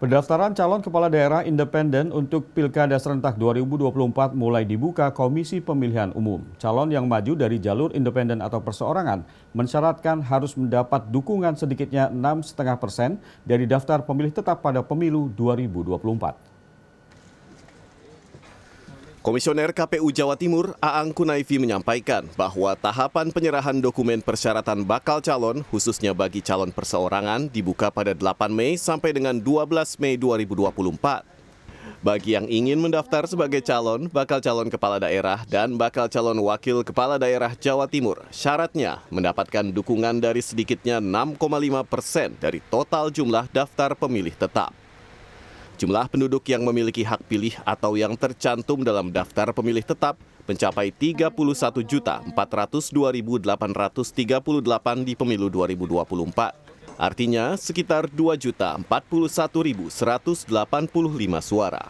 Pendaftaran calon kepala daerah independen untuk Pilkada serentak 2024 mulai dibuka Komisi Pemilihan Umum. Calon yang maju dari jalur independen atau perseorangan mensyaratkan harus mendapat dukungan sedikitnya 6,5 persen dari daftar pemilih tetap pada pemilu 2024. Komisioner KPU Jawa Timur Aang Kunaifi menyampaikan bahwa tahapan penyerahan dokumen persyaratan bakal calon khususnya bagi calon perseorangan dibuka pada 8 Mei sampai dengan 12 Mei 2024. Bagi yang ingin mendaftar sebagai calon, bakal calon kepala daerah, dan bakal calon wakil kepala daerah Jawa Timur, syaratnya mendapatkan dukungan dari sedikitnya 6,5 persen dari total jumlah daftar pemilih tetap. Jumlah penduduk yang memiliki hak pilih atau yang tercantum dalam daftar pemilih tetap mencapai 31.402.838 di pemilu 2024. Artinya sekitar 2.041.185 suara.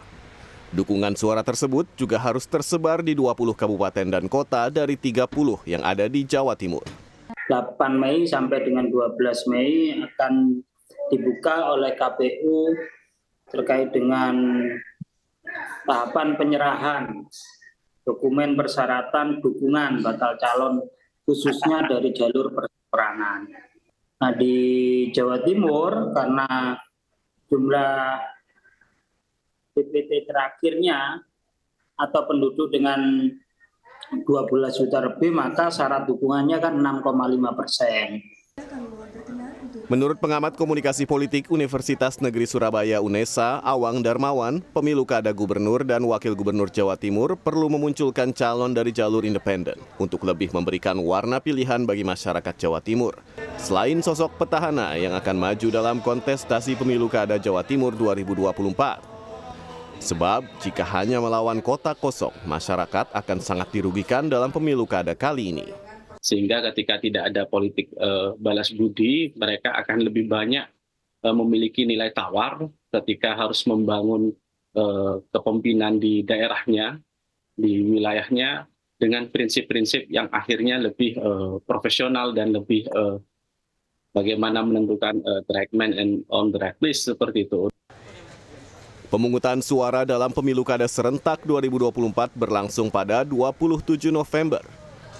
Dukungan suara tersebut juga harus tersebar di 20 kabupaten dan kota dari 30 yang ada di Jawa Timur. 8 Mei sampai dengan 12 Mei akan dibuka oleh KPU terkait dengan tahapan penyerahan dokumen persyaratan dukungan bakal calon khususnya dari jalur perseorangan. Nah di Jawa Timur karena jumlah DPT terakhirnya atau penduduk dengan 12 juta lebih maka syarat dukungannya kan 6,5 persen. Menurut pengamat komunikasi politik Universitas Negeri Surabaya UNESA, Awang Darmawan, pemilu kada gubernur dan wakil gubernur Jawa Timur perlu memunculkan calon dari jalur independen untuk lebih memberikan warna pilihan bagi masyarakat Jawa Timur. Selain sosok petahana yang akan maju dalam kontestasi pemilu kada Jawa Timur 2024, Sebab jika hanya melawan kota kosong, masyarakat akan sangat dirugikan dalam pemilu kada kali ini sehingga ketika tidak ada politik eh, balas budi mereka akan lebih banyak eh, memiliki nilai tawar ketika harus membangun eh, kepemimpinan di daerahnya di wilayahnya dengan prinsip-prinsip yang akhirnya lebih profesional dan lebih bagaimana menentukan the track man and on the track list seperti itu. Pemungutan suara dalam pemilu kada serentak 2024 berlangsung pada 27 November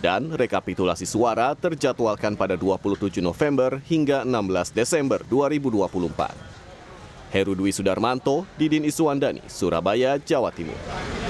dan rekapitulasi suara terjadwalkan pada 27 November hingga 16 Desember 2024. Heru Dwi Sudarmanto, Didin Iswandani, Surabaya, Jawa Timur.